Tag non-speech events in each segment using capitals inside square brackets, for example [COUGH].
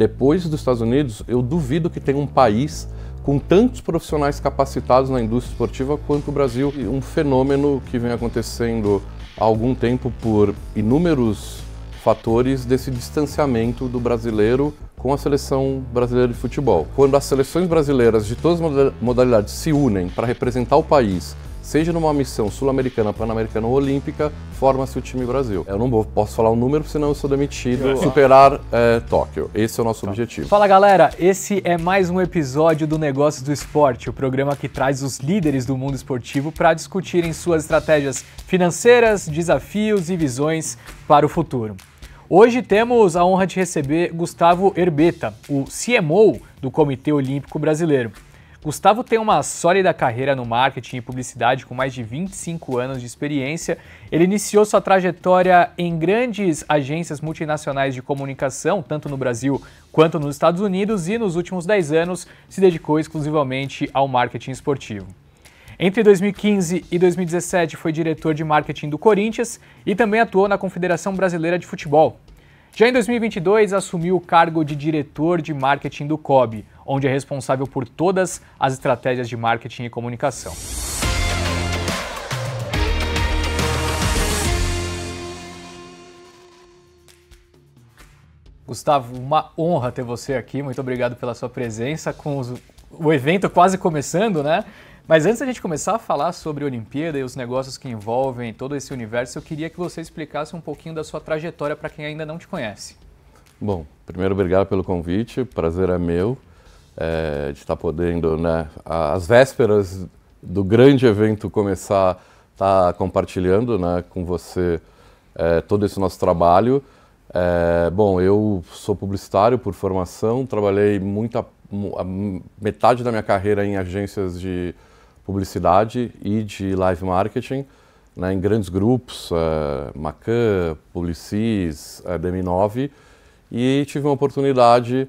Depois dos Estados Unidos, eu duvido que tenha um país com tantos profissionais capacitados na indústria esportiva quanto o Brasil. Um fenômeno que vem acontecendo há algum tempo por inúmeros fatores desse distanciamento do brasileiro com a seleção brasileira de futebol. Quando as seleções brasileiras de todas as modalidades se unem para representar o país seja numa missão sul-americana, pan-americana ou olímpica, forma-se o time Brasil. Eu não posso falar o um número, senão eu sou demitido. Superar é, Tóquio. Esse é o nosso tá. objetivo. Fala galera, esse é mais um episódio do Negócios do Esporte, o programa que traz os líderes do mundo esportivo para discutirem suas estratégias financeiras, desafios e visões para o futuro. Hoje temos a honra de receber Gustavo Herbeta, o CMO do Comitê Olímpico Brasileiro. Gustavo tem uma sólida carreira no marketing e publicidade com mais de 25 anos de experiência. Ele iniciou sua trajetória em grandes agências multinacionais de comunicação, tanto no Brasil quanto nos Estados Unidos, e nos últimos 10 anos se dedicou exclusivamente ao marketing esportivo. Entre 2015 e 2017 foi diretor de marketing do Corinthians e também atuou na Confederação Brasileira de Futebol. Já em 2022 assumiu o cargo de diretor de marketing do COB, onde é responsável por todas as estratégias de marketing e comunicação. Gustavo, uma honra ter você aqui. Muito obrigado pela sua presença com os, o evento quase começando, né? Mas antes da gente começar a falar sobre a Olimpíada e os negócios que envolvem todo esse universo, eu queria que você explicasse um pouquinho da sua trajetória para quem ainda não te conhece. Bom, primeiro obrigado pelo convite, prazer é meu é, de estar tá podendo, né, às vésperas do grande evento começar, estar tá compartilhando né, com você é, todo esse nosso trabalho. É, bom, eu sou publicitário por formação, trabalhei muita metade da minha carreira em agências de publicidade e de live marketing, né, em grandes grupos, é, Macan, Publicis, é, DM9, e tive uma oportunidade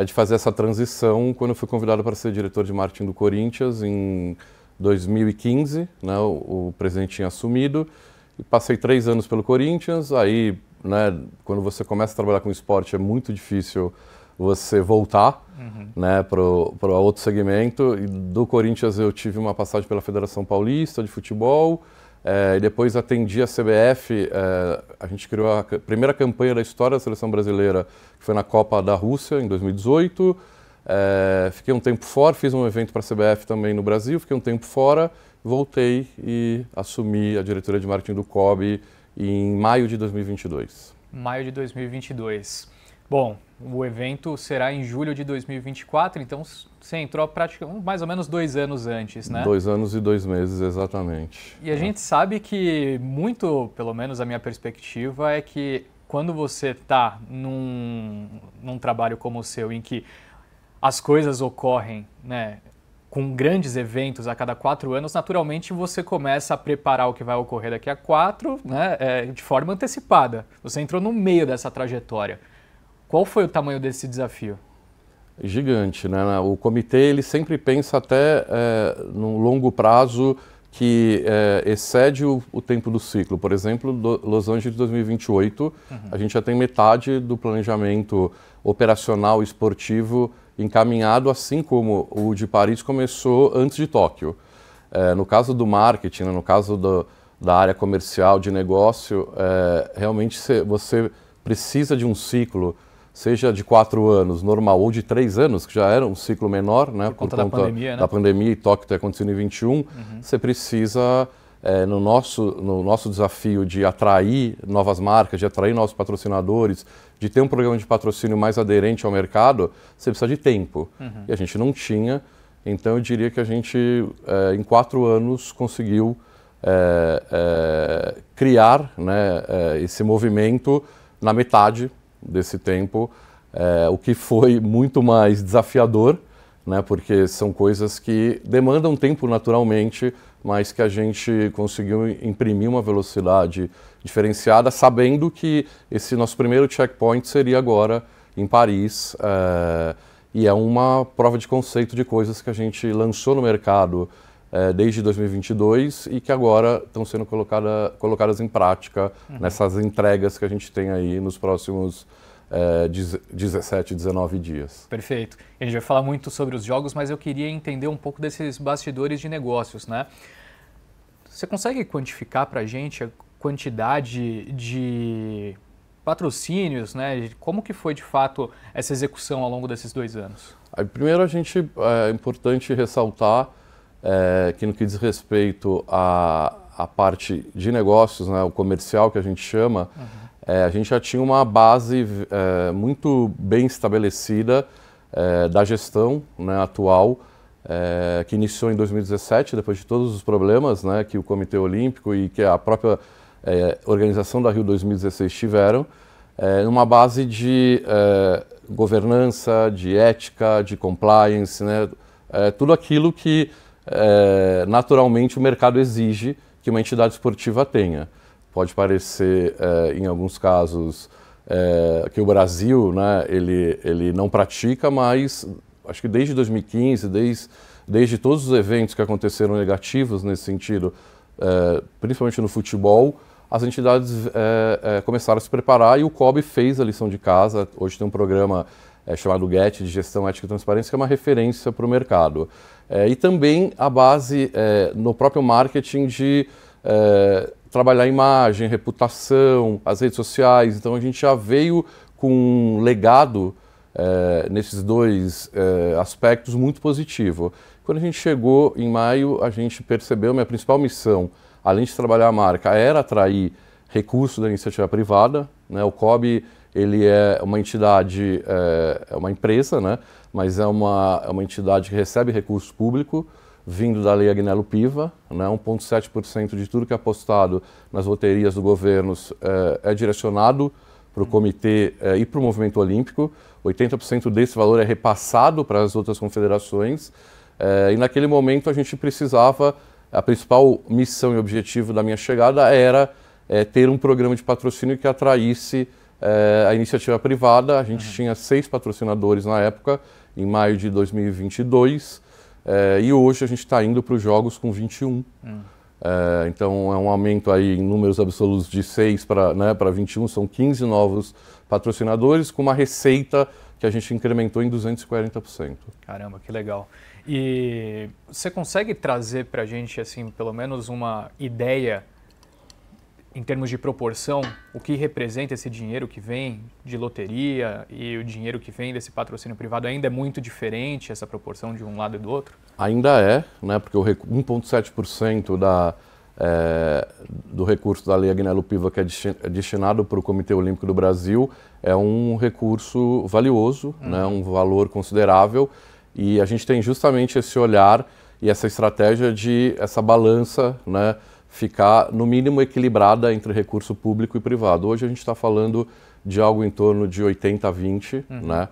é de fazer essa transição quando eu fui convidado para ser diretor de marketing do Corinthians em 2015, né, o, o presidente tinha assumido, e passei três anos pelo Corinthians, aí né, quando você começa a trabalhar com esporte é muito difícil você voltar uhum. né, para outro segmento. E do Corinthians eu tive uma passagem pela Federação Paulista de Futebol, é, e depois atendi a CBF, é, a gente criou a primeira campanha da história da seleção brasileira, que foi na Copa da Rússia, em 2018. É, fiquei um tempo fora, fiz um evento para a CBF também no Brasil, fiquei um tempo fora, voltei e assumi a diretoria de marketing do COB em maio de 2022. Maio de 2022. Bom, o evento será em julho de 2024, então você entrou praticamente mais ou menos dois anos antes, né? Dois anos e dois meses, exatamente. E a é. gente sabe que muito, pelo menos a minha perspectiva, é que quando você está num, num trabalho como o seu, em que as coisas ocorrem, né? com grandes eventos a cada quatro anos, naturalmente você começa a preparar o que vai ocorrer daqui a quatro né, é, de forma antecipada. Você entrou no meio dessa trajetória. Qual foi o tamanho desse desafio? Gigante, né? O comitê ele sempre pensa até é, num longo prazo que é, excede o, o, tempo do ciclo. Por exemplo, do, Los Angeles 2028, uhum. a gente já tem metade do planejamento operacional esportivo encaminhado, assim como o de Paris começou antes de Tóquio. É, no caso do marketing, né, no caso do, da área comercial de negócio, é, realmente você precisa de um ciclo seja de quatro anos normal ou de três anos, que já era um ciclo menor, né, por, conta, por conta da pandemia, né? da pandemia e toque está acontecendo em 21, uhum. você precisa é, no, nosso, no nosso desafio de atrair novas marcas, de atrair novos patrocinadores, de ter um programa de patrocínio mais aderente ao mercado, você precisa de tempo. Uhum. E a gente não tinha, então eu diria que a gente, é, em quatro anos, conseguiu é, é criar né, é, esse movimento na metade desse tempo, é, o que foi muito mais desafiador, né, porque são coisas que demandam tempo naturalmente, mas que a gente conseguiu imprimir uma velocidade diferenciada, sabendo que esse nosso primeiro checkpoint seria agora em Paris. É, e é uma prova de conceito de coisas que a gente lançou no mercado é, desde 2022 e que agora estão sendo colocada, colocadas em prática uhum. nessas entregas que a gente tem aí nos próximos é, 17, 19 dias. Perfeito. A gente vai falar muito sobre os jogos, mas eu queria entender um pouco desses bastidores de negócios, né? Você consegue quantificar para a gente a quantidade de patrocínios, né? Como que foi de fato essa execução ao longo desses dois anos? Aí, primeiro, a gente eh, é importante ressaltar é, que no que diz respeito à, à parte de negócios, né, o comercial que a gente chama, uhum. é, a gente já tinha uma base é, muito bem estabelecida da gestão né, atual, que iniciou em 2017, depois de todos os problemas né, que o Comitê Olímpico e que a própria organização da Rio 2016 tiveram, numa base de governança, de ética, de compliance, né, tudo aquilo que é, naturalmente o mercado exige que uma entidade esportiva tenha. Pode parecer, é, em alguns casos, é, que o Brasil né, ele, ele não pratica, mas acho que desde 2015, desde, desde todos os eventos que aconteceram negativos nesse sentido, é, principalmente no futebol, as entidades é, é, começaram a se preparar e o COB fez a lição de casa. Hoje tem um programa é, chamado GET, de Gestão Ética e Transparência, que é uma referência para o mercado. É, e também a base é, no próprio marketing de é, trabalhar imagem, reputação, as redes sociais. Então a gente já veio com um legado é, nesses dois é, aspectos muito positivo. Quando a gente chegou em maio, a gente percebeu minha principal missão, além de trabalhar a marca, era atrair recursos da iniciativa privada. Né? O COB ele é uma entidade, é, é uma empresa, né? mas é uma, é uma entidade que recebe recurso público, vindo da Lei Agnello Piva, né? 1,7% de tudo que é apostado nas loterias do governo é, é direcionado para o comitê é, e para o movimento olímpico, 80% desse valor é repassado para as outras confederações, é, e naquele momento a gente precisava, a principal missão e objetivo da minha chegada era é, ter um programa de patrocínio que atraísse é, a iniciativa privada. A gente uhum. tinha seis patrocinadores na época, em maio de 2022, é, e hoje a gente está indo para os jogos com 21. Uhum. É, então é um aumento aí em números absolutos de 6 para né, 21, são 15 novos patrocinadores, com uma receita que a gente incrementou em 240%. Caramba, que legal. E você consegue trazer para a gente, assim, pelo menos uma ideia em termos de proporção, o que representa esse dinheiro que vem de loteria e o dinheiro que vem desse patrocínio privado ainda é muito diferente essa proporção de um lado e do outro? Ainda é, né? Porque o 1,7% da é, do recurso da Lei Agnello Piva que é destinado para o Comitê Olímpico do Brasil é um recurso valioso, uhum. né? Um valor considerável e a gente tem justamente esse olhar e essa estratégia de essa balança, né? ficar, no mínimo, equilibrada entre recurso público e privado. Hoje a gente está falando de algo em torno de 80 a 20, uhum. né?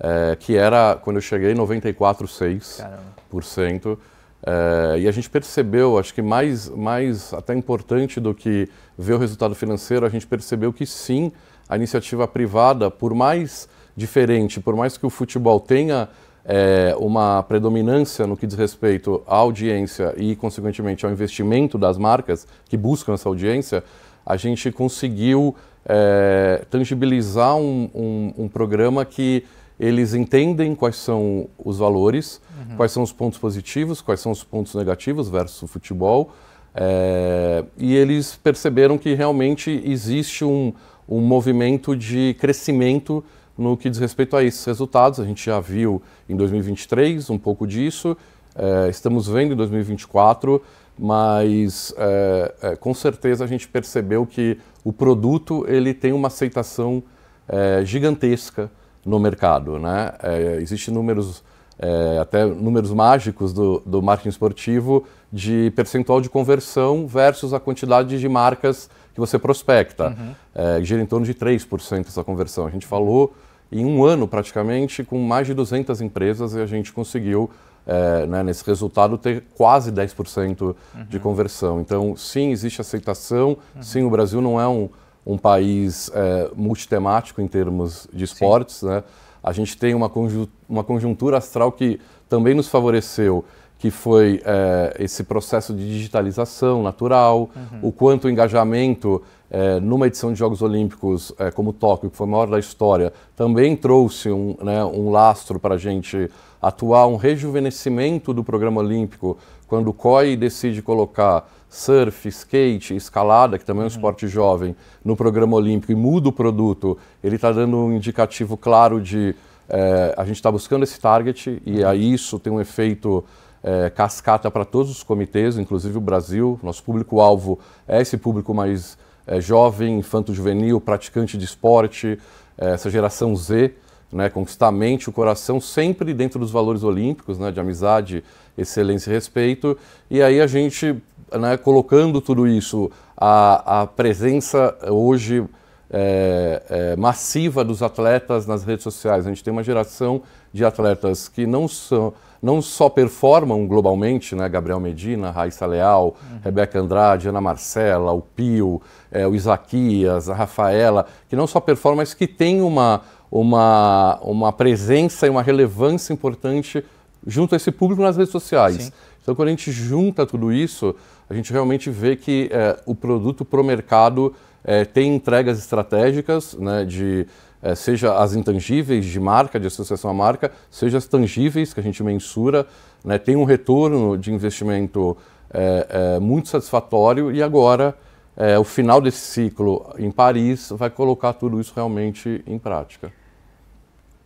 É, que era, quando eu cheguei, 94,6%. É, e a gente percebeu, acho que mais, mais até importante do que ver o resultado financeiro, a gente percebeu que sim, a iniciativa privada, por mais diferente, por mais que o futebol tenha é, uma predominância no que diz respeito à audiência e, consequentemente, ao investimento das marcas que buscam essa audiência, a gente conseguiu é, tangibilizar um, um, um, programa que eles entendem quais são os valores, uhum. quais são os pontos positivos, quais são os pontos negativos versus o futebol. É, e eles perceberam que realmente existe um, um movimento de crescimento no que diz respeito a esses resultados. A gente já viu em 2023 um pouco disso, é, estamos vendo em 2024, mas é, é, com certeza a gente percebeu que o produto ele tem uma aceitação é, gigantesca no mercado. Né? É, existem números, é, até números mágicos do, do marketing esportivo de percentual de conversão versus a quantidade de marcas que você prospecta. Uhum. É, gira em torno de 3% essa conversão. A gente falou em um ano praticamente com mais de 200 empresas e a gente conseguiu é, né, nesse resultado ter quase 10% uhum. de conversão. Então, sim, existe aceitação, uhum. sim, o Brasil não é um, um país é, multitemático em termos de esportes. Né? A gente tem uma, conju uma conjuntura astral que também nos favoreceu que foi é, esse processo de digitalização natural, uhum. o quanto o engajamento é, numa edição de Jogos Olímpicos é, como Tóquio, que foi a maior da história, também trouxe um, né, um lastro para a gente atuar, um rejuvenescimento do programa olímpico, quando o COI decide colocar surf, skate, escalada, que também é um uhum. esporte jovem, no programa olímpico e muda o produto, ele está dando um indicativo claro de é, a gente está buscando esse target e uhum. aí isso tem um efeito é, cascata para todos os comitês, inclusive o Brasil. Nosso público-alvo é esse público mais é, jovem, infanto-juvenil, praticante de esporte, é, essa geração Z, né, conquistar a mente, o coração, sempre dentro dos valores olímpicos, né, de amizade, excelência e respeito. E aí a gente, né, colocando tudo isso, a, a presença hoje é, é, massiva dos atletas nas redes sociais. A gente tem uma geração de atletas que não são não só performam globalmente, né? Gabriel Medina, Raíssa Leal, uhum. Rebeca Andrade, Ana Marcela, o Pio, é, o Isaquias, a Rafaela, que não só performam, mas que têm uma, uma, uma presença e uma relevância importante junto a esse público nas redes sociais. Sim. Então, quando a gente junta tudo isso, a gente realmente vê que é, o produto pro mercado é, tem entregas estratégicas né, de é, seja as intangíveis de marca, de associação à marca, seja as tangíveis que a gente mensura, né, tem um retorno de investimento é, é, muito satisfatório e agora é, o final desse ciclo em Paris vai colocar tudo isso realmente em prática.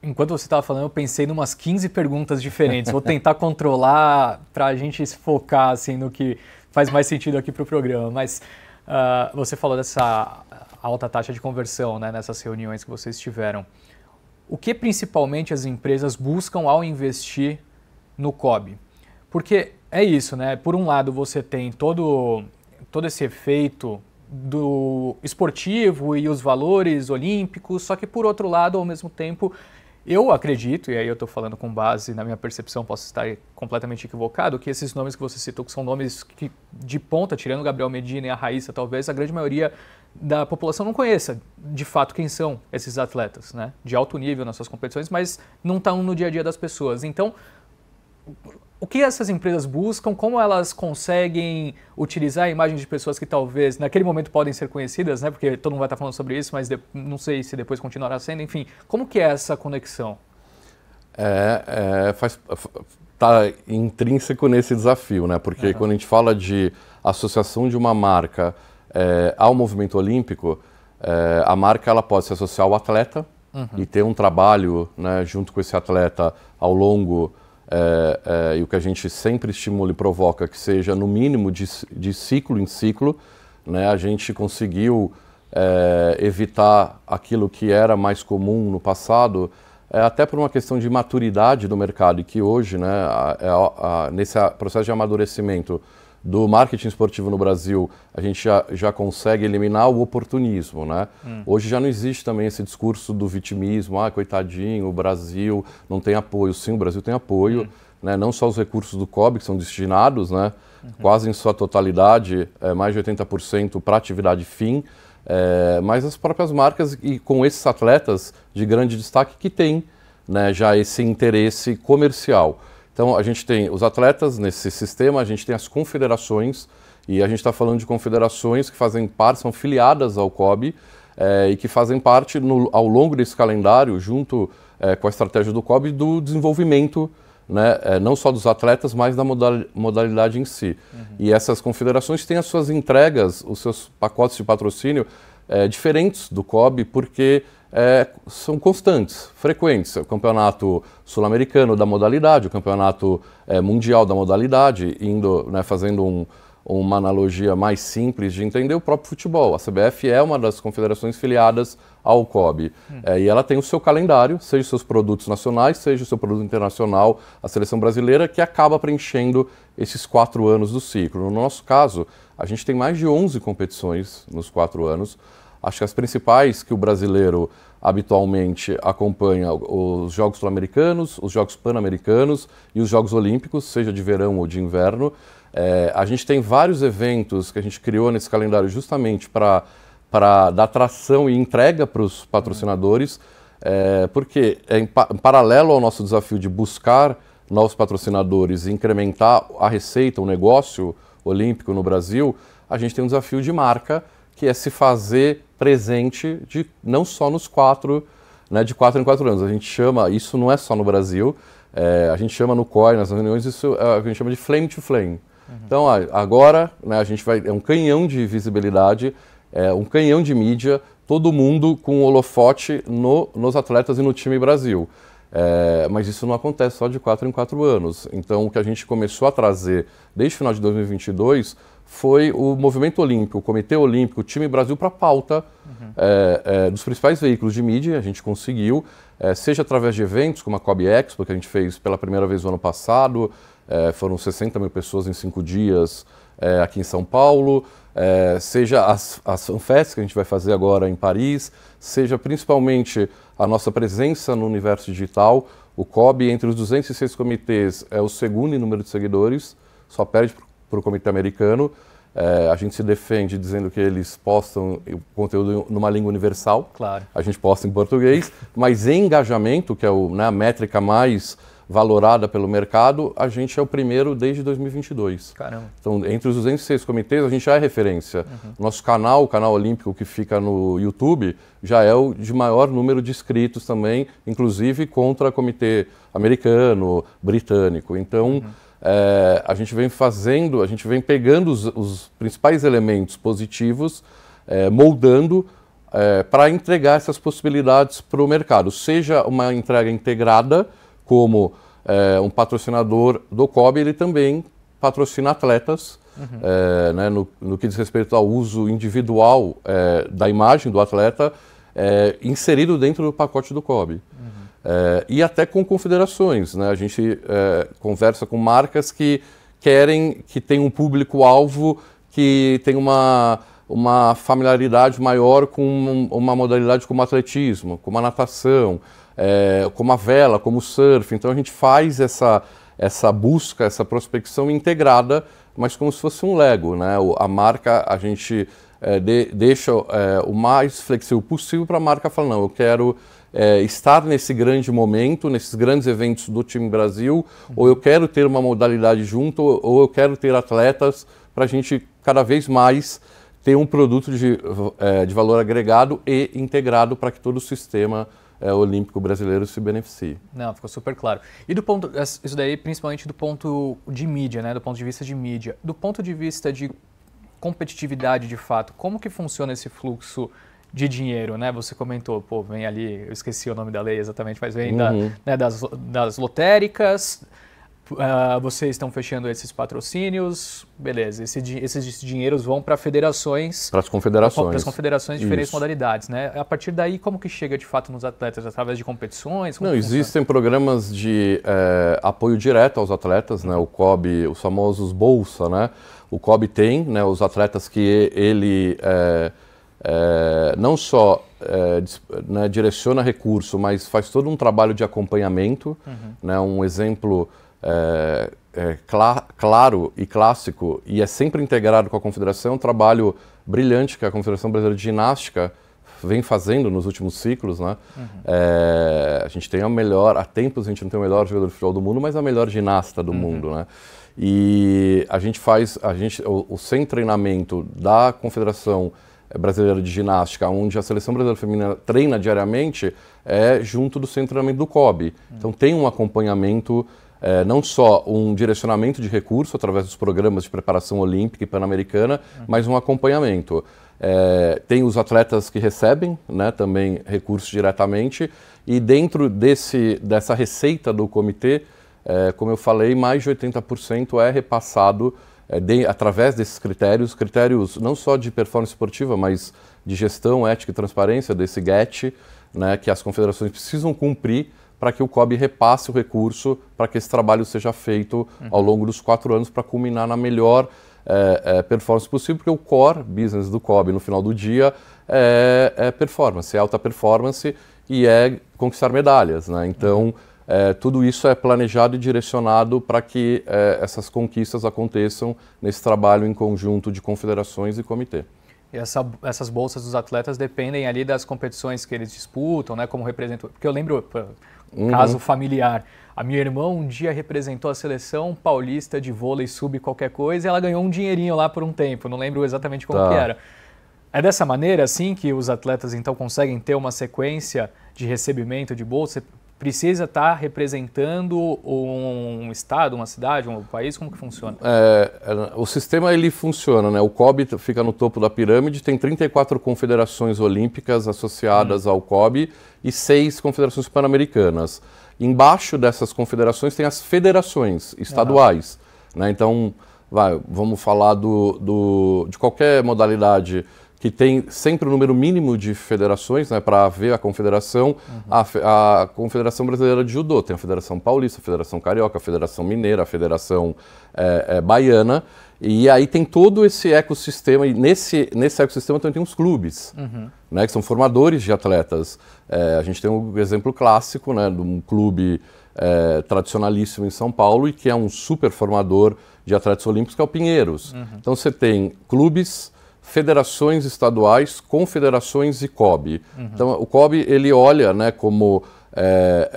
Enquanto você estava falando, eu pensei em umas 15 perguntas diferentes. Vou tentar [LAUGHS] controlar para a gente se focar assim, no que faz mais sentido aqui para o programa. Mas uh, você falou dessa alta taxa de conversão né, nessas reuniões que vocês tiveram. O que principalmente as empresas buscam ao investir no COB? Porque é isso, né? Por um lado, você tem todo, todo esse efeito do esportivo e os valores olímpicos, só que por outro lado, ao mesmo tempo, eu acredito, e aí eu estou falando com base na minha percepção, posso estar completamente equivocado, que esses nomes que você citou, que são nomes que de ponta, tirando o Gabriel Medina e a Raíssa, talvez a grande maioria da população não conheça de fato quem são esses atletas, né? De alto nível nas suas competições, mas não estão tá no dia a dia das pessoas. Então, o que essas empresas buscam, como elas conseguem utilizar a imagem de pessoas que talvez naquele momento podem ser conhecidas, né? Porque todo mundo vai estar falando sobre isso, mas de, não sei se depois continuará sendo. Enfim, como que é essa conexão? É, é faz tá intrínseco nesse desafio, né? Porque uhum. quando a gente fala de associação de uma marca é, ao movimento olímpico, é, a marca ela pode se associar ao atleta uhum. e ter um trabalho, né, junto com esse atleta ao longo é, é, e o que a gente sempre estimula e provoca que seja no mínimo de, de ciclo em ciclo, né, a gente conseguiu é, evitar aquilo que era mais comum no passado, é, até por uma questão de maturidade do mercado, e que hoje, né, a, é, a, a, nesse processo de amadurecimento, do marketing esportivo no Brasil, a gente já, já consegue eliminar o oportunismo, né? Hum. Hoje já não existe também esse discurso do vitimismo, ah, coitadinho, o Brasil não tem apoio. Sim, o Brasil tem apoio, hum. né? Não só os recursos do COB que são destinados, né? Uhum. Quase em sua totalidade, é, mais de 80% para atividade fim, é, mas as próprias marcas e com esses atletas de grande destaque que têm né, já esse interesse comercial. Então a gente tem os atletas nesse sistema, a gente tem as confederações, e a gente está falando de confederações que fazem parte, são filiadas ao COB é, e que fazem parte no, ao longo desse calendário, junto é, com a estratégia do COB, do desenvolvimento né, é, não só dos atletas, mas da modalidade em si. Uhum. E essas confederações têm as suas entregas, os seus pacotes de patrocínio é, diferentes do COB, porque é, são constantes, frequentes. O campeonato sul-americano da modalidade, o campeonato é, mundial da modalidade, indo, né, fazendo um, uma analogia mais simples de entender o próprio futebol. A CBF é uma das confederações filiadas ao COB hum. é, e ela tem o seu calendário, seja os seus produtos nacionais, seja o seu produto internacional, a seleção brasileira, que acaba preenchendo esses quatro anos do ciclo. No nosso caso, a gente tem mais de 11 competições nos quatro anos Acho que as principais que o brasileiro habitualmente acompanha os Jogos Sul-Americanos, os Jogos Pan-Americanos e os Jogos Olímpicos, seja de verão ou de inverno. É, a gente tem vários eventos que a gente criou nesse calendário justamente para dar tração e entrega para os patrocinadores, é, porque é em, pa em paralelo ao nosso desafio de buscar novos patrocinadores e incrementar a receita, o negócio olímpico no Brasil, a gente tem um desafio de marca que é se fazer presente de não só nos quatro, né, de quatro em quatro anos. A gente chama, isso não é só no Brasil, é, a gente chama no COI, nas reuniões, isso é a gente chama de flame to flame. Uhum. Então, agora, né, a gente vai, é um canhão de visibilidade, é um canhão de mídia, todo mundo com holofote no, nos atletas e no time Brasil. É, mas isso não acontece só de quatro em quatro anos. Então, o que a gente começou a trazer desde o final de 2022 foi o movimento olímpico, o Comitê Olímpico, o Time Brasil para a pauta uhum. é, é, dos principais veículos de mídia. A gente conseguiu, é, seja através de eventos como a Cobe Expo, que a gente fez pela primeira vez no ano passado, foram 60 mil pessoas em cinco dias aqui em São Paulo, seja as, as FanFest que a gente vai fazer agora em Paris, seja principalmente a nossa presença no universo digital. O COB, entre os 206 comitês, é o segundo em número de seguidores, só perde para para o comitê americano. É, a gente se defende dizendo que eles postam o conteúdo numa língua universal. Claro. A gente posta em português, mas em engajamento, que é o, né, a métrica mais valorada pelo mercado, a gente é o primeiro desde 2022. Caramba. Então, entre os 206 comitês, a gente já é referência. Uhum. Nosso canal, o canal olímpico que fica no YouTube, já é o de maior número de inscritos também, inclusive contra comitê americano, britânico. Então, uhum é, a gente vem fazendo, a gente vem pegando os, os principais elementos positivos, é, moldando é, para entregar essas possibilidades para o mercado, seja uma entrega integrada, como é, um patrocinador do COB, ele também patrocina atletas, Uhum. É, né, no, no, que diz respeito ao uso individual é, da imagem do atleta é, inserido dentro do pacote do COB. É, e até com confederações. Né? A gente é, conversa com marcas que querem que tenha um público-alvo que tenha uma, uma familiaridade maior com uma modalidade como atletismo, como a natação, é, como a vela, como o surf. Então a gente faz essa, essa busca, essa prospecção integrada, mas como se fosse um Lego. Né? A marca, a gente é, de, deixa é, o mais flexível possível para a marca falar, não, eu quero é, estar nesse grande momento, nesses grandes eventos do time Brasil, ou eu quero ter uma modalidade junto, ou eu quero ter atletas para a gente cada vez mais ter um produto de, é, de valor agregado e integrado para que todo o sistema é, olímpico brasileiro se beneficie. Não, ficou super claro. E do ponto, isso daí principalmente do ponto de mídia, né, do ponto de vista de mídia. Do ponto de vista de competitividade de fato, como que funciona esse fluxo de dinheiro, né? Você comentou, pô, vem ali, eu esqueci o nome da lei exatamente, mas vem uhum. da, né, das, das lotéricas, uh, vocês estão fechando esses patrocínios, beleza. Esse, esses dinheiros vão para federações... Para as confederações. Para as confederações de diferentes Isso. modalidades, né? A partir daí, como que chega de fato nos atletas? Através de competições? Não, existem programas de é, apoio direto aos atletas, né? O COB, os famosos Bolsa, né? O COB tem, né? Os atletas que ele... É, eh, não só é, né, direciona recurso, mas faz todo um trabalho de acompanhamento. Uhum. Né, um exemplo é, claro e clássico, e é sempre integrado com a Confederação, é um trabalho brilhante que a Confederação Brasileira de Ginástica vem fazendo nos últimos ciclos, né? Uhum. É, a gente tem a melhor, há tempos a gente não tem o melhor jogador de futebol do mundo, mas a melhor ginasta do uhum. mundo, né? E a gente faz, a gente, o, o sem treinamento da confederação é, brasileira de Ginástica, onde a Seleção Brasileira Feminina treina diariamente, é junto do Centro de Treinamento do COB. Então tem um acompanhamento, é, não só um direcionamento de recurso através dos programas de preparação olímpica e pan-americana, mas um acompanhamento. É, tem os atletas que recebem né, também recursos diretamente, e dentro desse, dessa receita do comitê, é, como eu falei, mais de 80% é repassado é, de, através desses critérios, critérios não só de performance esportiva, mas de gestão, ética e transparência desse GET, né, que as confederações precisam cumprir para que o COB repasse o recurso para que esse trabalho seja feito uhum. ao longo dos quatro anos para culminar na melhor é, é, performance possível, porque o core business do COB no final do dia é, é performance, é alta performance e é conquistar medalhas. Né? Então, uhum é, tudo isso é planejado e direcionado para que é, essas conquistas aconteçam nesse trabalho em conjunto de confederações e comitê. E essa, essas bolsas dos atletas dependem ali das competições que eles disputam, né? Como representam. Porque eu lembro, um uhum. caso uhum. familiar, a minha irmã um dia representou a seleção paulista de vôlei sub qualquer coisa e ela ganhou um dinheirinho lá por um tempo, não lembro exatamente como tá. que era. É dessa maneira, assim, que os atletas então conseguem ter uma sequência de recebimento de bolsa? precisa estar representando um estado, uma cidade, um país? Como que funciona? É, é, o sistema ele funciona, né? O COB fica no topo da pirâmide, tem 34 confederações olímpicas associadas hum. ao COB e seis confederações pan-americanas. Embaixo dessas confederações tem as federações estaduais, uhum. né? Então, vai, vamos falar do, do, de qualquer modalidade que tem sempre o um número mínimo de federações, né, para haver a confederação, uhum. a, a, Confederação Brasileira de Judô, tem a Federação Paulista, a Federação Carioca, a Federação Mineira, a Federação é, é, Baiana, e aí tem todo esse ecossistema, e nesse, nesse ecossistema também tem os clubes, uhum. né, que são formadores de atletas. É, a gente tem um exemplo clássico né, de um clube é, tradicionalíssimo em São Paulo e que é um super formador de atletas olímpicos, que é o Pinheiros. Uhum. Então você tem clubes, federações estaduais, confederações e COB. Uhum. Então, o COB ele olha né, como é,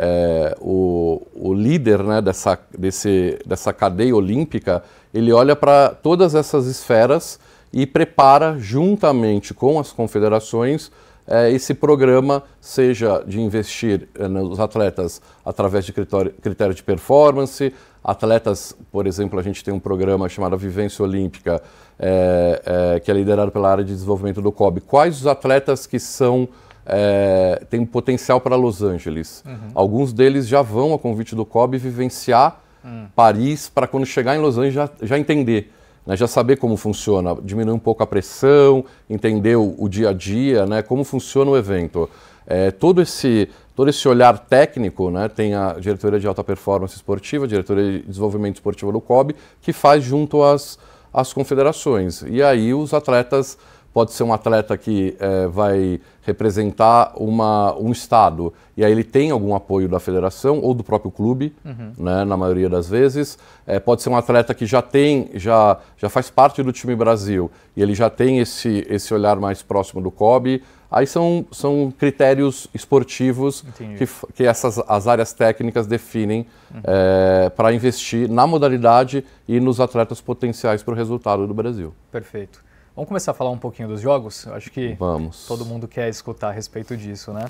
é, o, o, líder né, dessa, desse, dessa cadeia olímpica, ele olha para todas essas esferas e prepara, juntamente com as confederações, é, esse programa, seja de investir eh, nos atletas através de critério, critério de performance, Atletas, por exemplo, a gente tem um programa chamado Vivência Olímpica, é, é, que é liderado pela área de desenvolvimento do COB. Quais os atletas que são é, têm potencial para Los Angeles? Uhum. Alguns deles já vão a convite do COB vivenciar uhum. Paris para quando chegar em Los Angeles já, já entender. Né, já saber como funciona, diminuir um pouco a pressão, entender o, o dia a dia, né, como funciona o evento. É, todo esse todo esse olhar técnico, né, tem a diretoria de alta performance esportiva, a diretoria de desenvolvimento esportivo do COB, que faz junto às, às confederações. E aí os atletas, pode ser um atleta que é, vai representar uma, um estado, e aí ele tem algum apoio da federação ou do próprio clube, uhum. né, na maioria das vezes. É, pode ser um atleta que já tem, já, já faz parte do time Brasil, e ele já tem esse, esse olhar mais próximo do COB, Aí são, são critérios esportivos que, que essas, as áreas técnicas definem uhum. é, eh, para investir na modalidade e nos atletas potenciais para o resultado do Brasil. Perfeito. Vamos começar a falar um pouquinho dos jogos? Acho que Vamos. todo mundo quer escutar a respeito disso, né?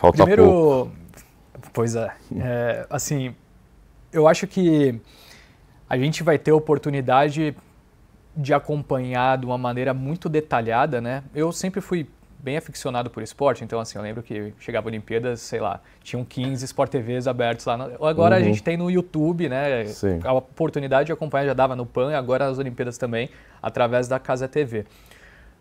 Falta Primeiro, pouco. pois é, é, assim, eu acho que a gente vai ter oportunidade de acompanhar de uma maneira muito detalhada, né? Eu sempre fui bem aficionado por esporte, então assim, eu lembro que chegava Olimpíadas, sei lá, tinham 15 Sport TVs abertos lá. No... Agora uhum. a gente tem no YouTube, né? Sim. A oportunidade de acompanhar já dava no PAN, agora as Olimpíadas também, através da Casa TV.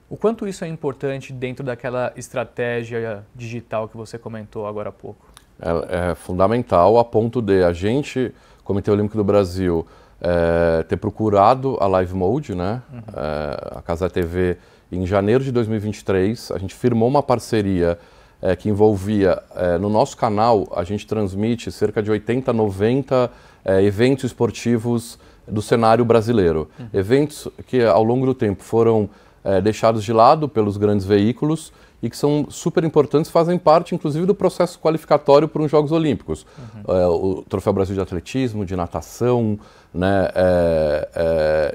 O quanto isso é importante dentro daquela estratégia digital que você comentou agora há pouco? É, é fundamental a ponto de a gente, Comitê Olímpico do Brasil, é, ter procurado a Live Mode, né? Uhum. É, a Casa TV em janeiro de 2023, a gente firmou uma parceria é, que envolvia, é, no nosso canal, a gente transmite cerca de 80, 90 é, eventos esportivos do cenário brasileiro. Uhum. Eventos que, ao longo do tempo, foram eh, deixados de lado pelos grandes veículos e que são super importantes, fazem parte, inclusive, do processo qualificatório para os Jogos Olímpicos. Uhum. o Troféu Brasil de Atletismo, de natação, né,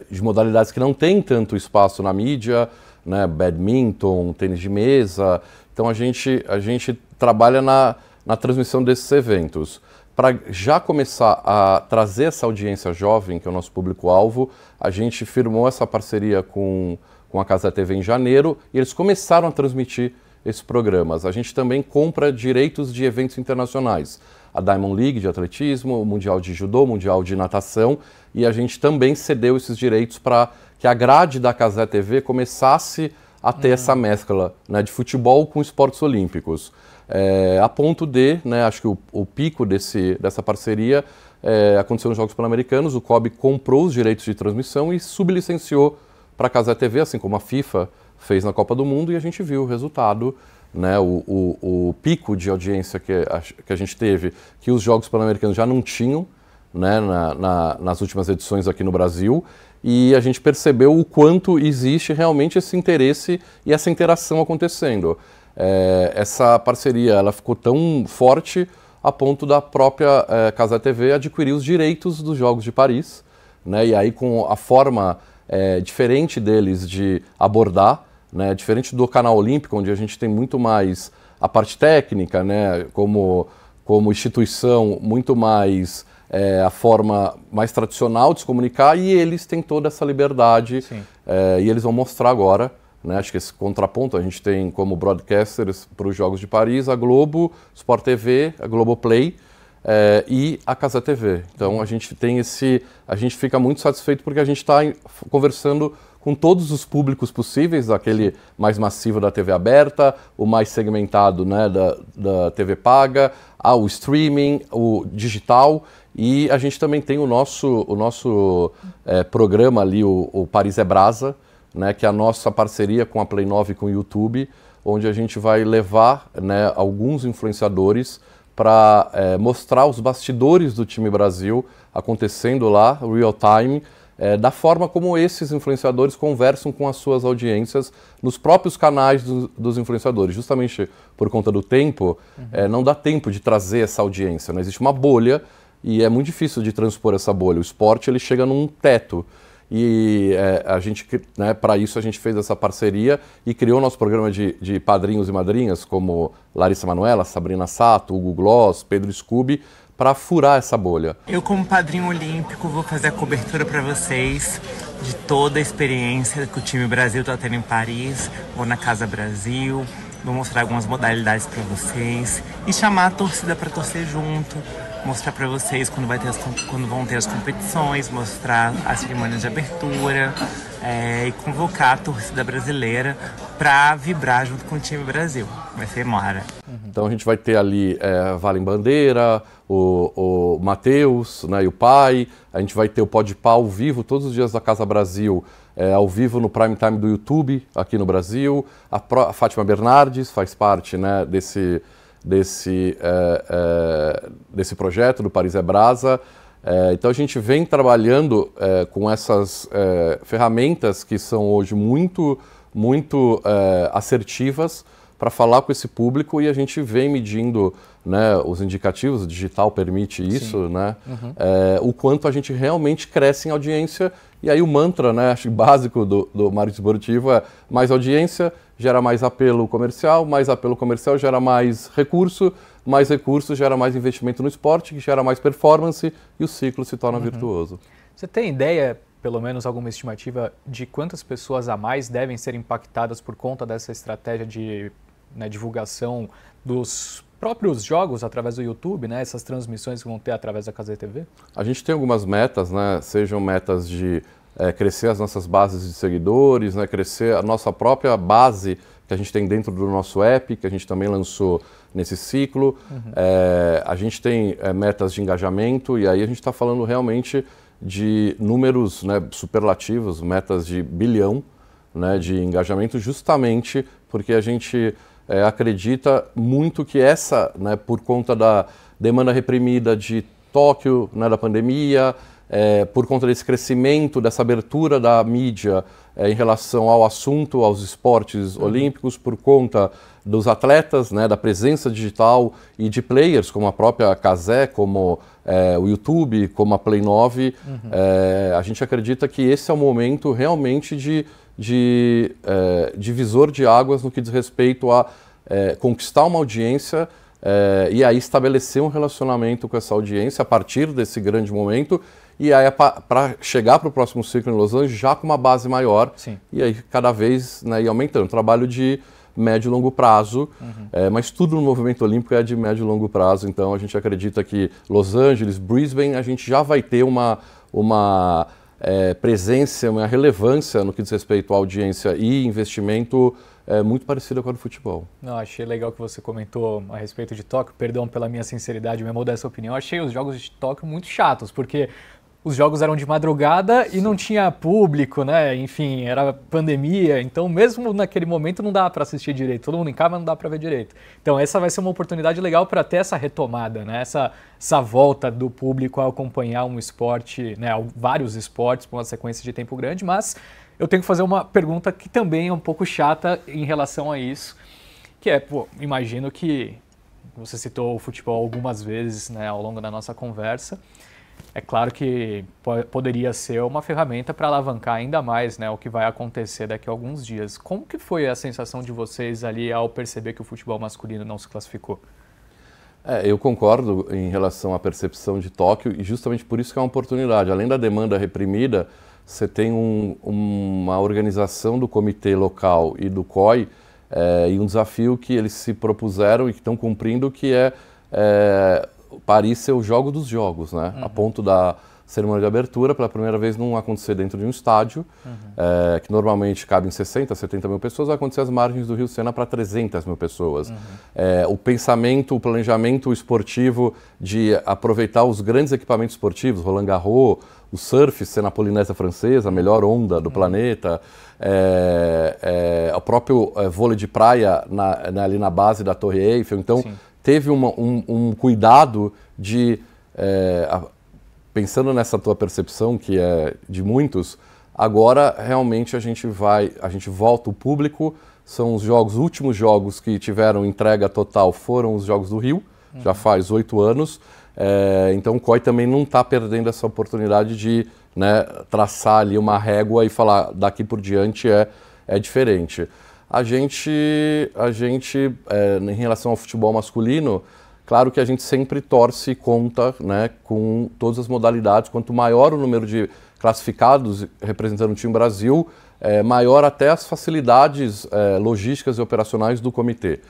de modalidades que não têm tanto espaço na mídia, né, badminton, tênis de mesa. Então a gente, a gente trabalha na, na transmissão desses eventos. Para já começar a trazer essa audiência jovem, que é o nosso público-alvo, a gente firmou essa parceria com, com a Casa TV em janeiro e eles começaram a transmitir esses programas. A gente também compra direitos de eventos internacionais. A Diamond League de atletismo, o Mundial de Judô, o Mundial de Natação, e a gente também cedeu esses direitos para que a grade da Casé TV começasse a ter uhum. essa mescla né, de futebol com esportes olímpicos. É, a ponto de, né, acho que o, o pico desse, dessa parceria é, aconteceu nos Jogos Pan-Americanos, o COB comprou os direitos de transmissão e sublicenciou para a Casé TV, assim como a FIFA fez na Copa do Mundo, e a gente viu o resultado, né, o, o, o pico de audiência que a, que a gente teve, que os Jogos Pan-Americanos já não tinham, né, na, na, nas últimas edições aqui no Brasil e a gente percebeu o quanto existe realmente esse interesse e essa interação acontecendo. É, essa parceria ela ficou tão forte a ponto da própria é, Casa TV adquirir os direitos dos Jogos de Paris, né, e aí com a forma é, diferente deles de abordar, né, diferente do canal Olímpico, onde a gente tem muito mais a parte técnica, né, como, como instituição, muito mais é, a forma mais tradicional de se comunicar e eles têm toda essa liberdade é, e eles vão mostrar agora. Né? Acho que esse contraponto a gente tem como broadcasters para os Jogos de Paris, a Globo, Sport TV, a Globoplay é, e a Casa TV. Então a gente tem esse. A gente fica muito satisfeito porque a gente está conversando com todos os públicos possíveis, aquele mais massivo da TV aberta, o mais segmentado né, da, da TV paga, ah, o streaming, o digital. E a gente também tem o nosso, o nosso é, programa ali, o, o, Paris é Brasa, né, que é a nossa parceria com a Play 9 e com o YouTube, onde a gente vai levar né, alguns influenciadores para é, eh, mostrar os bastidores do time Brasil acontecendo lá, real time, é, da forma como esses influenciadores conversam com as suas audiências nos próprios canais do, dos influenciadores. Justamente por conta do tempo, uhum. não dá tempo de trazer essa audiência, não né? existe uma bolha e é muito difícil de transpor essa bolha. O esporte ele chega num teto. E é, a gente, né, para isso, a gente fez essa parceria e criou nosso programa de, de padrinhos e madrinhas, como Larissa Manuela, Sabrina Sato, Hugo Gloss, Pedro Scubi, para furar essa bolha. Eu, como padrinho olímpico, vou fazer a cobertura para vocês de toda a experiência que o time Brasil está tendo em Paris. Vou na Casa Brasil, vou mostrar algumas modalidades para vocês e chamar a torcida para torcer junto, mostrar para vocês quando, vai ter as, quando vão ter as competições, mostrar a cerimônia de abertura é, e convocar a torcida brasileira para vibrar junto com o time Brasil. Vai ser mora. Uhum. Então a gente vai ter ali é, eh, Valem Bandeira, o, o Matheus né, e o pai, a gente vai ter o Pode Pá ao vivo todos os dias da Casa Brasil. É, ao vivo no prime time do YouTube aqui no Brasil. A, Pro, a Fátima Bernardes faz parte né, desse, desse, é, é, desse projeto do Paris é Brasa. É, então a gente vem trabalhando é, com essas ferramentas que são hoje muito, muito assertivas para falar com esse público e a gente vem medindo né, os indicativos, o digital permite isso, né, uhum. é, o quanto a gente realmente cresce em audiência e aí o mantra, né, acho básico do, do marketing esportivo é mais audiência, gera mais apelo comercial, mais apelo comercial gera mais recurso, mais recurso gera mais investimento no esporte, que gera mais performance e o ciclo se torna uhum. virtuoso. Você tem ideia, pelo menos alguma estimativa, de quantas pessoas a mais devem ser impactadas por conta dessa estratégia de né, divulgação dos próprios jogos através do YouTube, né? Essas transmissões que vão ter através da Casa TV? A gente tem algumas metas, né? Sejam metas de é, crescer as nossas bases de seguidores, né? Crescer a nossa própria base que a gente tem dentro do nosso app, que a gente também lançou nesse ciclo. Uhum. É, a gente tem é, metas de engajamento e aí a gente está falando realmente de números né, superlativos, metas de bilhão né, de engajamento, justamente porque a gente é, acredita muito que essa, né, por conta da demanda reprimida de Tóquio, né, da pandemia, é, por conta desse crescimento, dessa abertura da mídia é, em relação ao assunto, aos esportes uhum. olímpicos, por conta dos atletas, né, da presença digital e de players como a própria Kazé, como é, o YouTube, como a Play 9, uhum. É, a gente acredita que esse é o momento realmente de de é, divisor de águas no que diz respeito a é, conquistar uma audiência é, e aí estabelecer um relacionamento com essa audiência a partir desse grande momento e aí para chegar para o próximo ciclo em Los Angeles já com uma base maior Sim. e aí cada vez né, ir aumentando. Trabalho de médio e longo prazo, uhum. é, mas tudo no movimento olímpico é de médio e longo prazo, então a gente acredita que Los Angeles, Brisbane, a gente já vai ter uma, uma é, presença, uma relevância no que diz respeito à audiência e investimento é, muito parecida com a do futebol. Não, achei legal que você comentou a respeito de Tóquio. Perdão pela minha sinceridade, minha modesta opinião. Achei os jogos de Tóquio muito chatos, porque os jogos eram de madrugada Sim. e não tinha público, né? Enfim, era pandemia, então mesmo naquele momento não dá para assistir direito. Todo mundo em casa não dá para ver direito. Então essa vai ser uma oportunidade legal para ter essa retomada, né? Essa, essa volta do público a acompanhar um esporte, né? Vários esportes por uma sequência de tempo grande, mas eu tenho que fazer uma pergunta que também é um pouco chata em relação a isso, que é, pô, imagino que você citou o futebol algumas vezes, né, ao longo da nossa conversa. É claro que poderia ser uma ferramenta para alavancar ainda mais né, o que vai acontecer daqui a alguns dias. Como que foi a sensação de vocês ali ao perceber que o futebol masculino não se classificou? É, eu concordo em relação à percepção de Tóquio e justamente por isso que é uma oportunidade. Além da demanda reprimida, você tem um, uma organização do comitê local e do COI é, e um desafio que eles se propuseram e que estão cumprindo, que é, é Paris é o jogo dos jogos, né? Uhum. A ponto da cerimônia de abertura, pela primeira vez, não acontecer dentro de um estádio, uhum. é, que normalmente cabe em 60, 70 mil pessoas, vai acontecer às margens do Rio Sena para 300 mil pessoas. Uhum. É, o pensamento, o planejamento esportivo de aproveitar os grandes equipamentos esportivos, Roland Garros, o surf ser na Polinésia Francesa, a melhor onda do uhum. planeta, é, é, o próprio é, vôlei de praia na, ali na base da Torre Eiffel. Então, Sim teve uma, um, um, cuidado de, é, pensando nessa tua percepção, que é de muitos, agora realmente a gente vai, a gente volta o público, são os jogos, últimos jogos que tiveram entrega total foram os Jogos do Rio, uhum. já faz oito anos, é, então o COI também não está perdendo essa oportunidade de né, traçar ali uma régua e falar daqui por diante é, é diferente a gente, a gente é, em relação ao futebol masculino, claro que a gente sempre torce e conta né, com todas as modalidades. Quanto maior o número de classificados representando o time Brasil, é, maior até as facilidades é, logísticas e operacionais do comitê.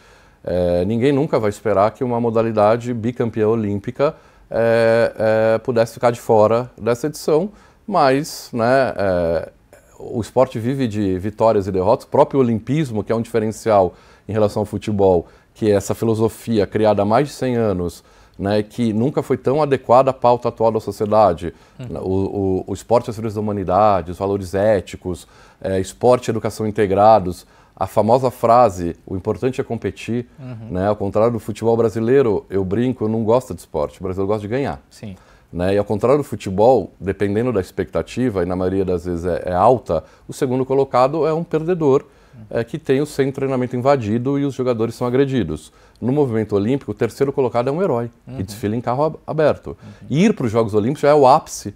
É, ninguém nunca vai esperar que uma modalidade bicampeã olímpica é, é, pudesse ficar de fora dessa edição, mas né, é, o esporte vive de vitórias e derrotas. O próprio olimpismo, que é um diferencial em relação ao futebol, que é essa filosofia criada há mais de 100 anos, né, que nunca foi tão adequada à pauta atual da sociedade. Uhum. O, o, o, esporte às serviço da humanidade, os valores éticos, é, esporte e educação integrados. A famosa frase, o importante é competir. Uhum. Né? Ao contrário do futebol brasileiro, eu brinco, eu não gosto de esporte. O brasileiro gosta de ganhar. Sim. Né? E ao contrário do futebol, dependendo da expectativa, e na maioria das vezes é, é alta, o segundo colocado é um perdedor é, que tem o centro de treinamento invadido e os jogadores são agredidos. No movimento olímpico, o terceiro colocado é um herói uhum. que desfila em carro aberto. Uhum. ir para os Jogos Olímpicos já é o ápice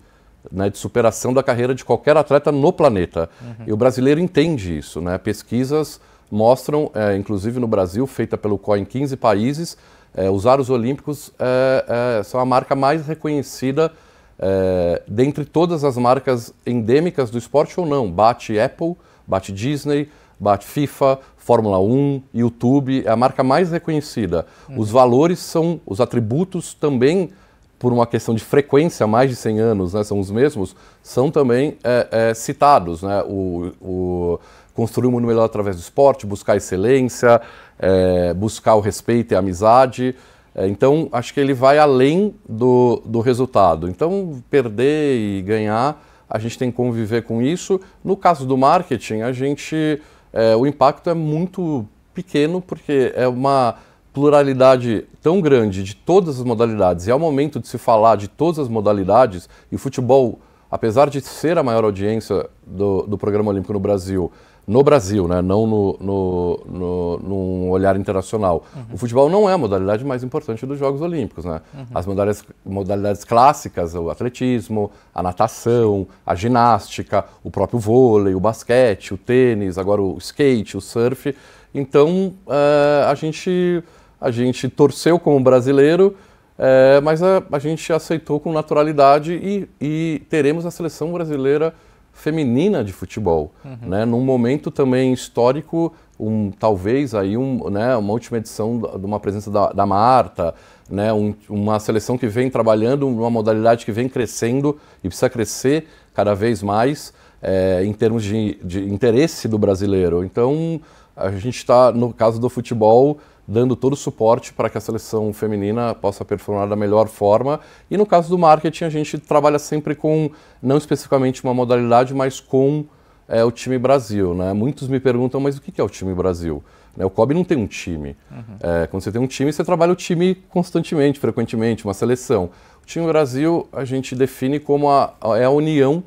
né, de superação da carreira de qualquer atleta no planeta. Uhum. E o brasileiro entende isso. Né? Pesquisas mostram, é, inclusive no Brasil, feita pelo COI em 15 países, é, os aros olímpicos é, é, são a marca mais reconhecida é, dentre todas as marcas endêmicas do esporte ou não. Bate Apple, bate Disney, bate FIFA, Fórmula 1, YouTube, é a marca mais reconhecida. Uhum. Os valores são, os atributos também, por uma questão de frequência, mais de 100 anos, né, são os mesmos, são também é, é, citados. Né? O, o construir o mundo melhor através do esporte, buscar excelência, é, buscar o respeito e a amizade. É, então, acho que ele vai além do, do resultado. Então, perder e ganhar, a gente tem que conviver com isso. No caso do marketing, a gente, é, o impacto é muito pequeno, porque é uma pluralidade tão grande de todas as modalidades, e é o momento de se falar de todas as modalidades, e o futebol apesar de ser a maior audiência do, do programa olímpico no Brasil, no Brasil, né? não no, no, no, num olhar internacional. Uhum. O futebol não é a modalidade mais importante dos Jogos Olímpicos. Né? Uhum. As modalidades, modalidades clássicas, o atletismo, a natação, a ginástica, o próprio vôlei, o basquete, o tênis, agora o skate, o surf. Então, é, a, gente, a gente torceu como brasileiro, é, mas a, a gente aceitou com naturalidade e, e teremos a seleção brasileira feminina de futebol, uhum. né? Num momento também histórico, um, talvez aí um, né, uma última edição de uma presença da, da Marta, né? Um, uma seleção que vem trabalhando uma modalidade que vem crescendo e precisa crescer cada vez mais é, em termos de, de interesse do brasileiro. Então a gente está no caso do futebol dando todo o suporte para que a seleção feminina possa performar da melhor forma. E no caso do marketing, a gente trabalha sempre com, não especificamente uma modalidade, mas com é, o time Brasil. Né? Muitos me perguntam, mas o que é o time Brasil? Né? O COB não tem um time. Uhum. É, quando você tem um time, você trabalha o time constantemente, frequentemente, uma seleção. O time Brasil a gente define como a, a, é a união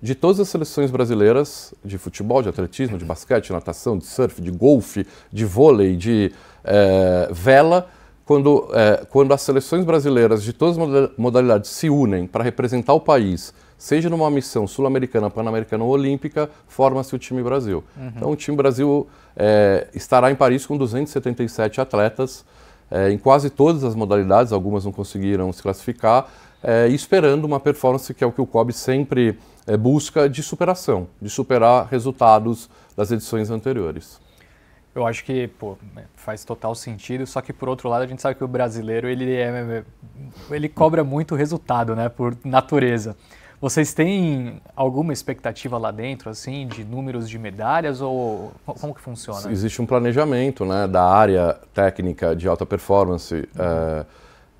de todas as seleções brasileiras de futebol, de atletismo, de basquete, de natação, de surf, de golfe, de vôlei, de é, vela quando, é, quando as seleções brasileiras de todas as modalidades se unem para representar o país, seja numa missão sul-americana, pan-americana ou olímpica, forma-se o time Brasil. Uhum. Então, o time Brasil é, estará em Paris com 277 atletas, é, em quase todas as modalidades, algumas não conseguiram se classificar, é, esperando uma performance que é o que o COB sempre é, busca de superação, de superar resultados das edições anteriores. Eu acho que pô, né, faz total sentido, só que por outro lado a gente sabe que o brasileiro ele, é, ele cobra muito resultado, né, por natureza. Vocês têm alguma expectativa lá dentro, assim, de números de medalhas ou como que funciona? Existe um planejamento, né, da área técnica de alta performance é,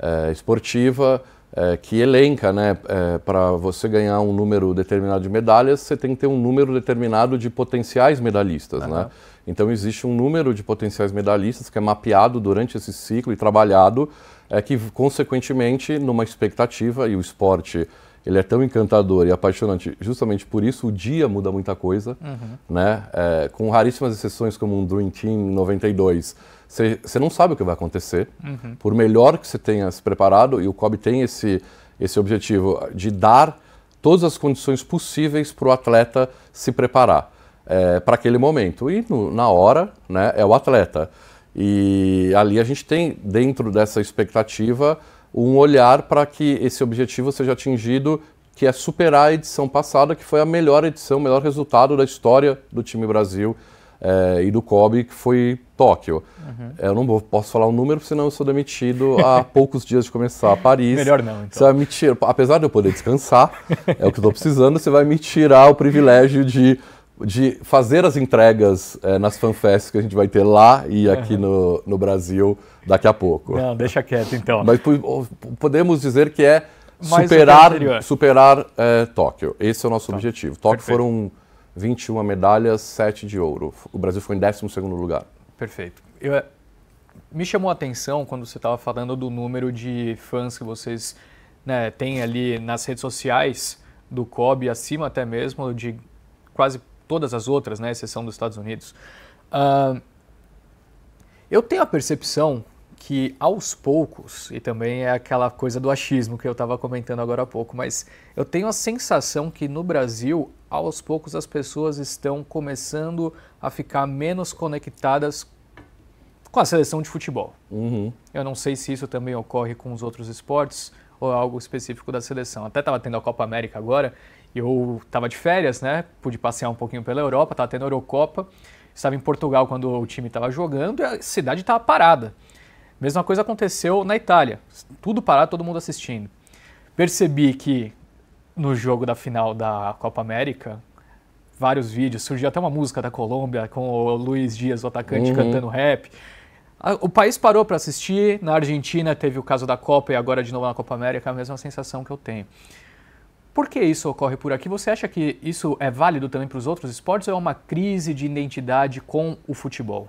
é, esportiva é, que elenca, né, para você ganhar um número determinado de medalhas, você tem que ter um número determinado de potenciais medalhistas, uhum. né? Então existe um número de potenciais medalhistas que é mapeado durante esse ciclo e trabalhado, é que consequentemente numa expectativa e o esporte ele é tão encantador e apaixonante, justamente por isso o dia muda muita coisa, uhum. né? É, com raríssimas exceções como um Dream Team 92, você não sabe o que vai acontecer, uhum. por melhor que você tenha se preparado e o COB tem esse esse objetivo de dar todas as condições possíveis para o atleta se preparar é, para aquele momento. E no, na hora né, é o atleta. E ali a gente tem, dentro dessa expectativa, um olhar para que esse objetivo seja atingido, que é superar a edição passada, que foi a melhor edição, o melhor resultado da história do time Brasil é, e do Kobe, que foi Tóquio. Uhum. É, eu não posso falar o um número, senão eu sou demitido há [LAUGHS] poucos dias de começar Paris. Melhor não, então. Você vai me tirar, apesar de eu poder descansar, é o que eu estou precisando, você vai me tirar o privilégio de de fazer as entregas é, nas fanfests que a gente vai ter lá e aqui no, no Brasil daqui a pouco. Não, deixa quieto então. Mas podemos dizer que é Mais superar, superar é, Tóquio. Esse é o nosso tá. objetivo. Tóquio Perfeito. foram 21 medalhas, 7 de ouro. O Brasil foi em 12º lugar. Perfeito. Eu, é, me chamou a atenção quando você estava falando do número de fãs que vocês né, têm ali nas redes sociais do COB, acima até mesmo de quase todas as outras, né, exceção dos Estados Unidos. Uh, eu tenho a percepção que aos poucos, e também é aquela coisa do achismo que eu estava comentando agora há pouco, mas eu tenho a sensação que no Brasil, aos poucos, as pessoas estão começando a ficar menos conectadas com a seleção de futebol. Uhum. Eu não sei se isso também ocorre com os outros esportes ou algo específico da seleção. Até estava tendo a Copa América agora eu estava de férias, né? Pude passear um pouquinho pela Europa, estava tendo a Eurocopa. Estava em Portugal quando o time estava jogando e a cidade estava parada. Mesma coisa aconteceu na Itália. Tudo parado, todo mundo assistindo. Percebi que no jogo da final da Copa América, vários vídeos, surgiu até uma música da Colômbia com o Luiz Dias, o atacante, uhum. cantando rap. O país parou para assistir, na Argentina teve o caso da Copa e agora de novo na Copa América, é a mesma sensação que eu tenho. Por que isso ocorre por aqui? Você acha que isso é válido também para os outros esportes ou é uma crise de identidade com o futebol?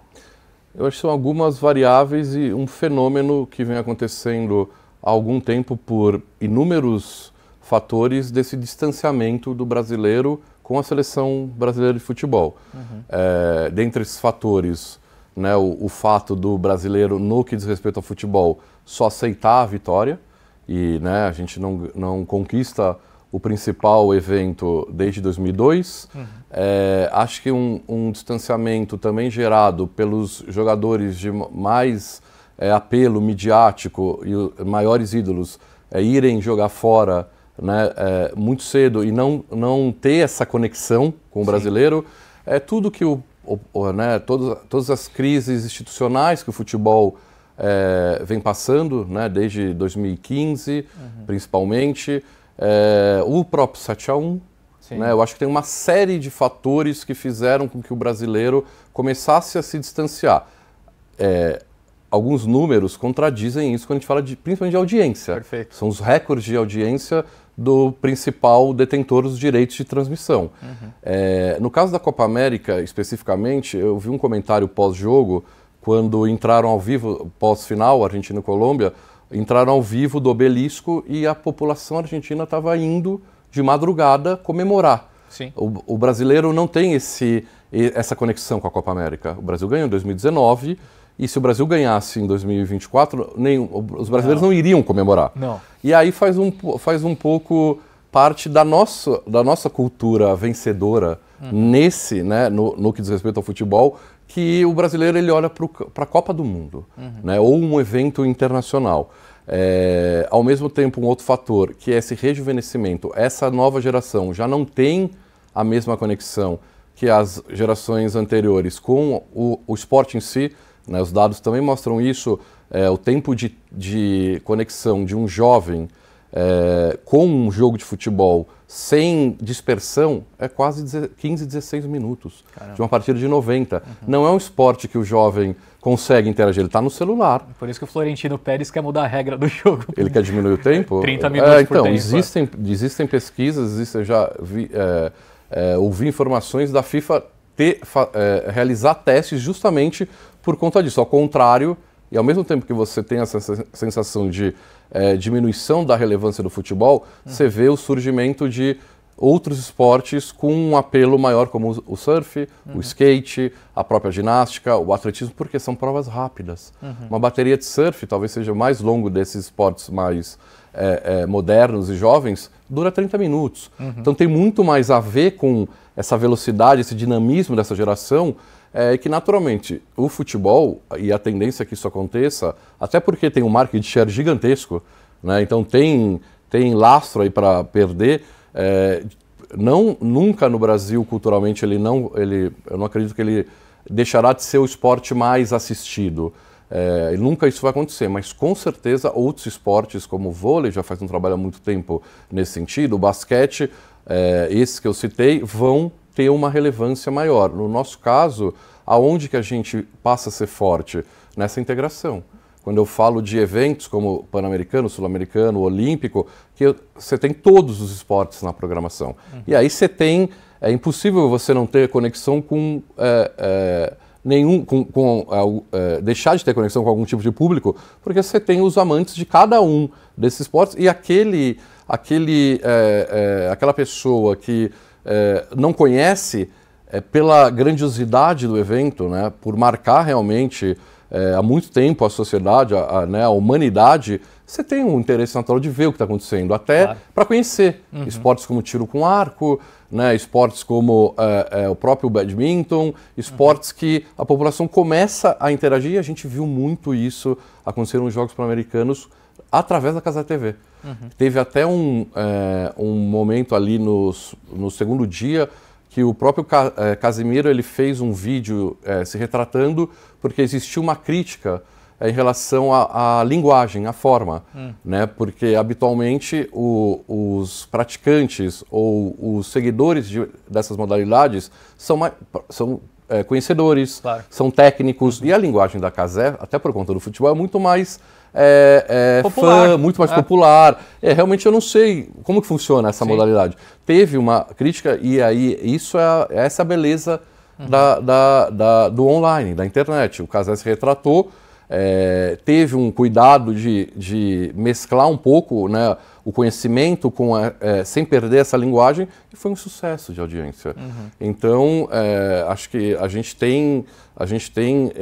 Eu acho que são algumas variáveis e um fenômeno que vem acontecendo há algum tempo por inúmeros fatores desse distanciamento do brasileiro com a seleção brasileira de futebol. Uhum. É, dentre esses fatores, né, o, o, fato do brasileiro, no que diz respeito ao futebol, só aceitar a vitória e né, a gente não, não conquista o principal evento desde 2002. Uhum. É, acho que um, um, distanciamento também gerado pelos jogadores de mais é, apelo midiático e maiores ídolos é, irem jogar fora né, é, muito cedo e não, não ter essa conexão com o Sim. brasileiro. É tudo que o, o, o né, todas todas as crises institucionais que o futebol é, vem passando, né, desde 2015, uhum. principalmente é, o próprio 7 a 1 né? Eu acho que tem uma série de fatores que fizeram com que o brasileiro começasse a se distanciar. É, alguns números contradizem isso quando a gente fala de, principalmente de audiência. Perfeito. São os recordes de audiência do principal detentor dos direitos de transmissão. Uhum. É, no caso da Copa América, especificamente, eu vi um comentário pós-jogo, quando entraram ao vivo, pós-final, Argentina e Colômbia, entraram ao vivo do obelisco e a população argentina estava indo de madrugada comemorar. O, o, brasileiro não tem esse, essa conexão com a Copa América. O Brasil ganhou em 2019 e se o Brasil ganhasse em 2024, nem, os brasileiros não, não iriam comemorar. Não. E aí faz um, faz um pouco parte da nossa, da nossa cultura vencedora uhum. nesse, né, no, no que diz respeito ao futebol, que o brasileiro ele olha para a Copa do Mundo, uhum. né? ou um evento internacional. É, ao mesmo tempo, um outro fator, que é esse rejuvenescimento. Essa nova geração já não tem a mesma conexão que as gerações anteriores com o, o esporte em si. Né? Os dados também mostram isso. É, o tempo de, de, conexão de um jovem é, com um jogo de futebol sem dispersão, é quase 15, 16 minutos Caramba. de uma partida de 90. Uhum. Não é um esporte que o jovem consegue interagir, ele está no celular. Por isso que o Florentino Pérez quer mudar a regra do jogo. Ele quer diminuir o tempo? 30 [LAUGHS] é, minutos é, então, por tempo. Existem, existem pesquisas, existem, já vi, é, é, ouvi informações da FIFA ter, fa, é, realizar testes justamente por conta disso. Ao contrário, e ao mesmo tempo que você tem essa sensação de é, diminuição da relevância do futebol, uhum. você vê o surgimento de outros esportes com um apelo maior, como o surf, uhum. o skate, a própria ginástica, o atletismo, porque são provas rápidas. Uhum. Uma bateria de surf, talvez seja o mais longo desses esportes mais é, é, modernos e jovens, dura 30 minutos. Uhum. Então tem muito mais a ver com essa velocidade, esse dinamismo dessa geração é que naturalmente o futebol e a tendência é que isso aconteça, até porque tem um market share gigantesco, né? então tem, tem lastro aí para perder. É, não nunca no Brasil culturalmente ele não ele eu não acredito que ele deixará de ser o esporte mais assistido. É, nunca isso vai acontecer, mas com certeza outros esportes como o vôlei já faz um trabalho há muito tempo nesse sentido, o basquete, é, esses que eu citei, vão ter uma relevância maior. No nosso caso, aonde que a gente passa a ser forte? Nessa integração. Quando eu falo de eventos como Pan-Americano, Sul-Americano, Olímpico, que você tem todos os esportes na programação. Uhum. E aí você tem. É impossível você não ter conexão com. É, é, nenhum com, com é, é deixar de ter conexão com algum tipo de público, porque você tem os amantes de cada um desses esportes e aquele aquele é, é, aquela pessoa que é, não conhece é, pela grandiosidade do evento, né, por marcar realmente é, há muito tempo a sociedade, a, a, né, a humanidade, você tem um interesse natural de ver o que está acontecendo, até claro. para conhecer uhum. esportes como tiro com arco, né, esportes como é, é, o próprio badminton, esportes uhum. que a população começa a interagir e a gente viu muito isso acontecer nos Jogos Pan-Americanos através da Casa TV. Uhum. Teve até um, é, um momento ali nos, no segundo dia que o próprio é, Casimiro ele fez um vídeo é, se retratando porque existiu uma crítica é, em relação à, linguagem, à forma, hum. né? Porque habitualmente o, os praticantes ou os seguidores de, dessas modalidades são, são é, conhecedores, claro. são técnicos. E a linguagem da Casé, até por conta do futebol, é muito mais é, é fã, muito mais é. popular. É, realmente eu não sei como que funciona essa Sim. modalidade. Teve uma crítica e aí isso é, é essa beleza uhum. da, da, da, do online, da internet. O Casé se retratou, é, teve um cuidado de, de mesclar um pouco né, o conhecimento com a, é, sem perder essa linguagem e foi um sucesso de audiência. Uhum. Então é, acho que a gente tem a gente tem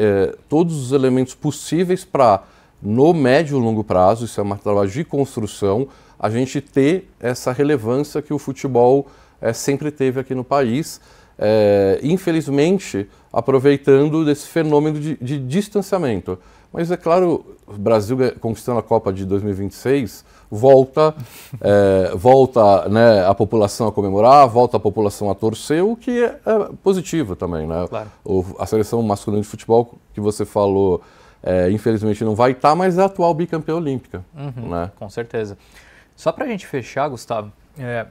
todos os elementos possíveis para no médio e longo prazo, isso é um trabalho de construção, a gente ter essa relevância que o futebol é, sempre teve aqui no país, é, infelizmente aproveitando desse fenômeno de, de distanciamento. Mas é claro, o Brasil conquistando a Copa de 2026 volta, é, volta né, a população a comemorar, volta a população a torcer, o que é, é positivo também, né? Claro. O, a seleção masculina de futebol que você falou é, infelizmente não vai estar, tá, mas é a atual bicampeã olímpica. Uhum, né? Com certeza. Só para a gente fechar, Gustavo, é...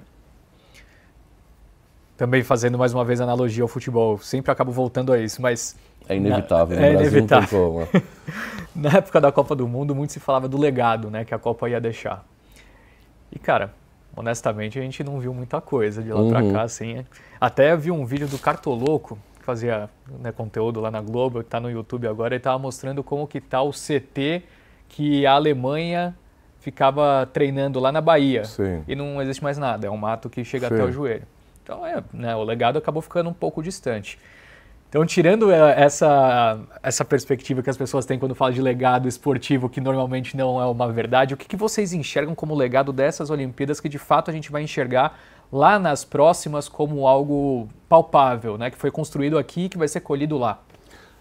também fazendo mais uma vez analogia ao futebol, sempre acabo voltando a isso, mas... É inevitável, na... é Brasil inevitável. Né? [LAUGHS] na época da Copa do Mundo, muito se falava do legado né, que a Copa ia deixar. E, cara, honestamente, a gente não viu muita coisa de lá uhum. cá, assim. É. Até vi um vídeo do Cartoloco, fazia né, conteúdo lá na Globo, que está no YouTube agora, ele estava mostrando como que está o CT que a Alemanha ficava treinando lá na Bahia. Sim. E não existe mais nada, é um mato que chega Sim. até o joelho. Então, é, né, o legado acabou ficando um pouco distante. Então, tirando é, essa, essa perspectiva que as pessoas têm quando falam de legado esportivo, que normalmente não é uma verdade, o que, que vocês enxergam como legado dessas Olimpíadas que de fato a gente vai enxergar lá nas próximas como algo palpável, né? que foi construído aqui e que vai ser colhido lá?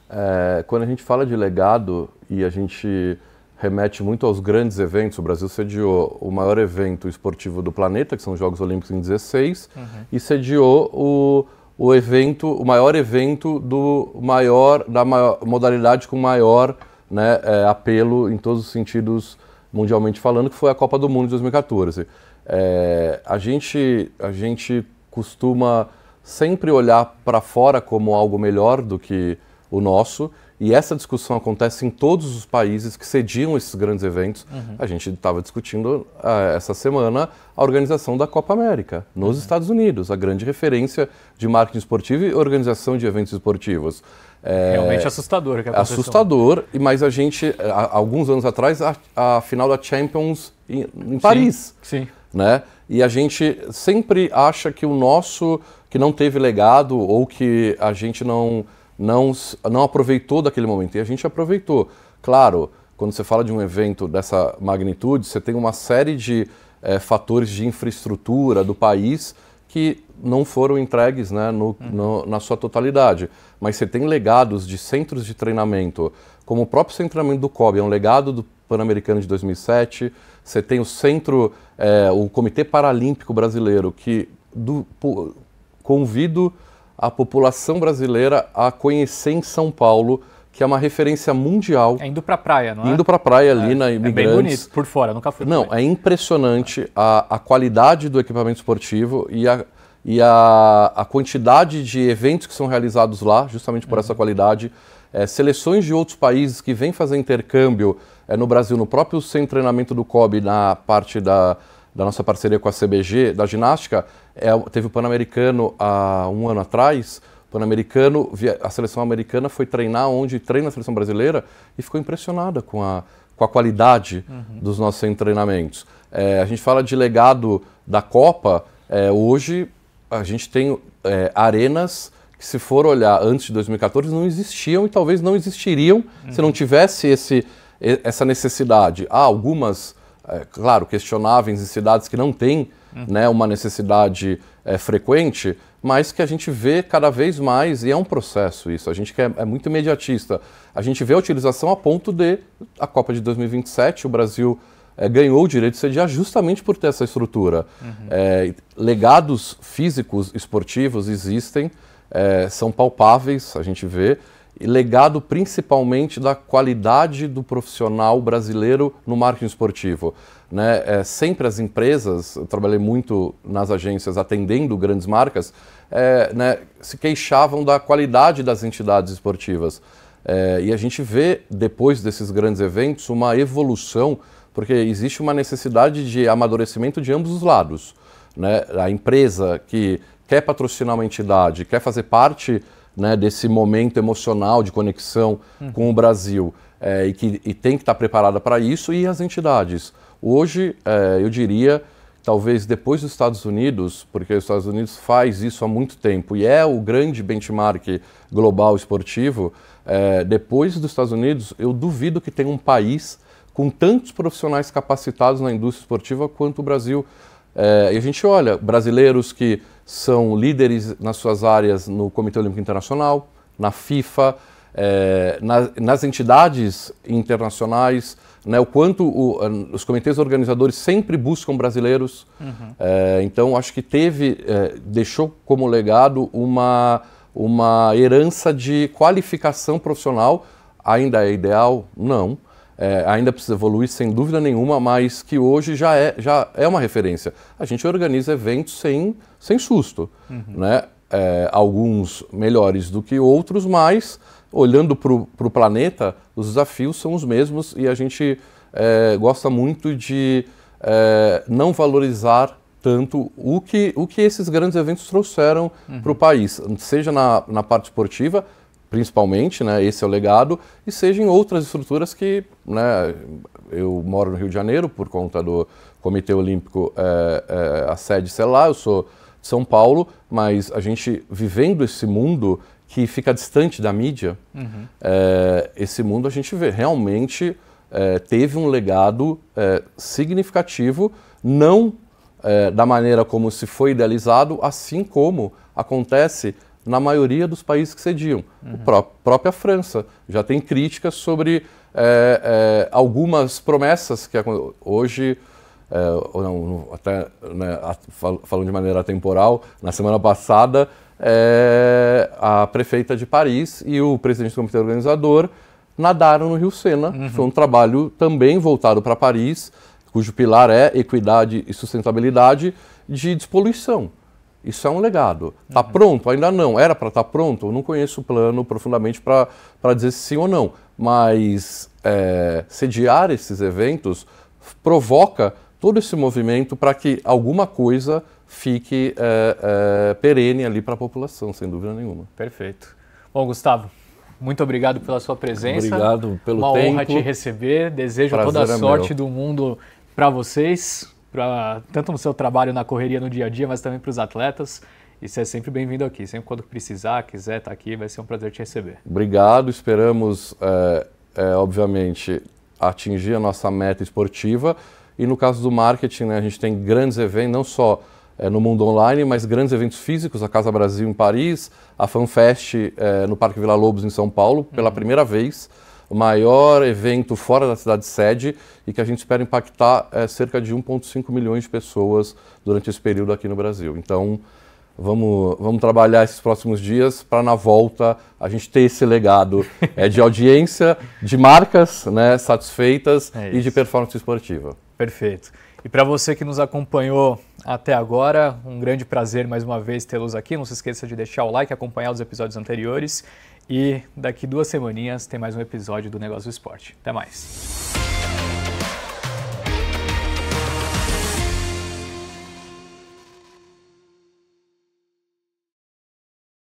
É, quando a gente fala de legado e a gente remete muito aos grandes eventos, o Brasil sediou o maior evento esportivo do planeta, que são os Jogos Olímpicos em 16, uhum. e sediou o, o evento, o maior evento do maior da maior, modalidade com maior né, é, apelo em todos os sentidos mundialmente falando, que foi a Copa do Mundo de 2014. É, a, gente, a gente costuma sempre olhar para fora como algo melhor do que o nosso. E essa discussão acontece em todos os países que sediam esses grandes eventos. Uhum. A gente estava discutindo uh, essa semana a organização da Copa América nos uhum. Estados Unidos, a grande referência de marketing esportivo e organização de eventos esportivos. É, Realmente assustador o que aconteceu. Assustador, mas a gente, a, alguns anos atrás, a, a final da Champions em, em Paris. Sim. sim né? E a gente sempre acha que o nosso que não teve legado ou que a gente não não não aproveitou daquele momento. E a gente aproveitou. Claro, quando você fala de um evento dessa magnitude, você tem uma série de é, fatores de infraestrutura do país que não foram entregues né, no, uhum. no, na sua totalidade. Mas você tem legados de centros de treinamento, como o próprio centro de treinamento do COB, é um legado do Pan-Americano de 2007, você tem o centro, é, o Comitê Paralímpico Brasileiro, que do, convido a população brasileira a conhecer em São Paulo que é uma referência mundial. É indo para a praia, não é? Indo para a praia ali é, na Imigrantes. É bem bonito, por fora, nunca fui. Não, é impressionante a, a qualidade do equipamento esportivo e, a, e a, a quantidade de eventos que são realizados lá, justamente por uhum. essa qualidade é, seleções de outros países que vêm fazer intercâmbio é, no Brasil, no próprio centro de treinamento do COB, na parte da, da nossa parceria com a CBG, da ginástica, é, teve o Pan-Americano há um ano atrás. Pan-Americano, a seleção americana foi treinar onde treina a seleção brasileira e ficou impressionada com a, com a qualidade uhum. dos nossos treinamentos. É, a gente fala de legado da Copa, é, hoje a gente tem é, arenas que se for olhar antes de 2014 não existiam e talvez não existiriam uhum. se não uhum. tivesse esse, essa necessidade. Há algumas, é, claro, questionáveis em cidades que não têm uhum. né, uma necessidade é, frequente, mas que a gente vê cada vez mais, e é um processo isso, a gente que é, é muito imediatista, a gente vê a utilização a ponto de, a Copa de 2027, o Brasil é, ganhou o direito de sediar justamente por ter essa estrutura. Uhum. É, legados físicos esportivos existem, é, são palpáveis, a gente vê, e legado principalmente da qualidade do profissional brasileiro no marketing esportivo. Né? É, sempre as empresas, eu trabalhei muito nas agências atendendo grandes marcas, é, né, se queixavam da qualidade das entidades esportivas. É, e a gente vê, depois desses grandes eventos, uma evolução, porque existe uma necessidade de amadurecimento de ambos os lados. Né? A empresa que quer patrocinar uma entidade, quer fazer parte né, desse momento emocional de conexão uhum. com o Brasil é, e que e tem que estar preparada para isso, e as entidades. Hoje, é, eu diria, talvez depois dos Estados Unidos, porque os Estados Unidos faz isso há muito tempo e é o grande benchmark global esportivo, é, depois dos Estados Unidos, eu duvido que tenha um país com tantos profissionais capacitados na indústria esportiva quanto o Brasil. É, e a gente olha brasileiros que são líderes nas suas áreas no Comitê Olímpico Internacional, na FIFA, é, na, nas entidades internacionais, né, o quanto o, eh, os comitês organizadores sempre buscam brasileiros. Uhum. É, então, acho que teve, é, deixou como legado uma, uma herança de qualificação profissional. Ainda é ideal? Não é, ainda precisa evoluir sem dúvida nenhuma, mas que hoje já é, já é uma referência. A gente organiza eventos sem, sem susto, uhum. né? É, alguns melhores do que outros, mas olhando para o planeta, os desafios são os mesmos e a gente é, gosta muito de é, não valorizar tanto o que, o que esses grandes eventos trouxeram uhum. para o país, seja na, na parte esportiva, principalmente, né, esse é o legado, e seja em outras estruturas que, né, eu moro no Rio de Janeiro por conta do Comitê Olímpico, é, é, a sede, sei lá, eu sou de São Paulo, mas a gente vivendo esse mundo que fica distante da mídia, uhum. é, esse mundo a gente vê realmente é, teve um legado é, significativo, não é, da maneira como se foi idealizado, assim como acontece na maioria dos países que cediam. Uhum. A pró própria França já tem críticas sobre é, é, algumas promessas que hoje, é, não, até, né, falando de maneira temporal, na semana passada, é, a prefeita de Paris e o presidente do comitê organizador nadaram no Rio Sena. Uhum. Foi um trabalho também voltado para Paris, cujo pilar é equidade e sustentabilidade de despoluição. Isso é um legado. Está uhum. pronto? Ainda não. Era para estar tá pronto? Eu não conheço o plano profundamente para dizer sim ou não. Mas é, sediar esses eventos provoca todo esse movimento para que alguma coisa fique é, é, perene ali para a população, sem dúvida nenhuma. Perfeito. Bom, Gustavo, muito obrigado pela sua presença. Obrigado pelo Uma tempo. Uma honra te receber. Desejo Prazer toda a é sorte do mundo para vocês pra, tanto no seu trabalho, na correria, no dia a dia, mas também para os atletas. E você é sempre bem-vindo aqui. Sempre quando precisar, quiser estar tá aqui, vai ser um prazer te receber. Obrigado. Esperamos, é, é, obviamente, atingir a nossa meta esportiva. E no caso do marketing, né, a gente tem grandes eventos, não só é, no mundo online, mas grandes eventos físicos, a Casa Brasil em Paris, a FanFest é, no Parque Vila Lobos em São Paulo, pela uhum. primeira vez maior evento fora da cidade sede e que a gente espera impactar é, cerca de 1,5 milhões de pessoas durante esse período aqui no Brasil. Então, vamos, vamos trabalhar esses próximos dias para, na volta, a gente ter esse legado é, de audiência, de marcas né, satisfeitas é e de performance esportiva. Perfeito. E para você que nos acompanhou até agora, um grande prazer mais uma vez tê-los aqui. Não se esqueça de deixar o like, acompanhar os episódios anteriores. E daqui duas semaninhas tem mais um episódio do Negócio do Esporte. Até mais!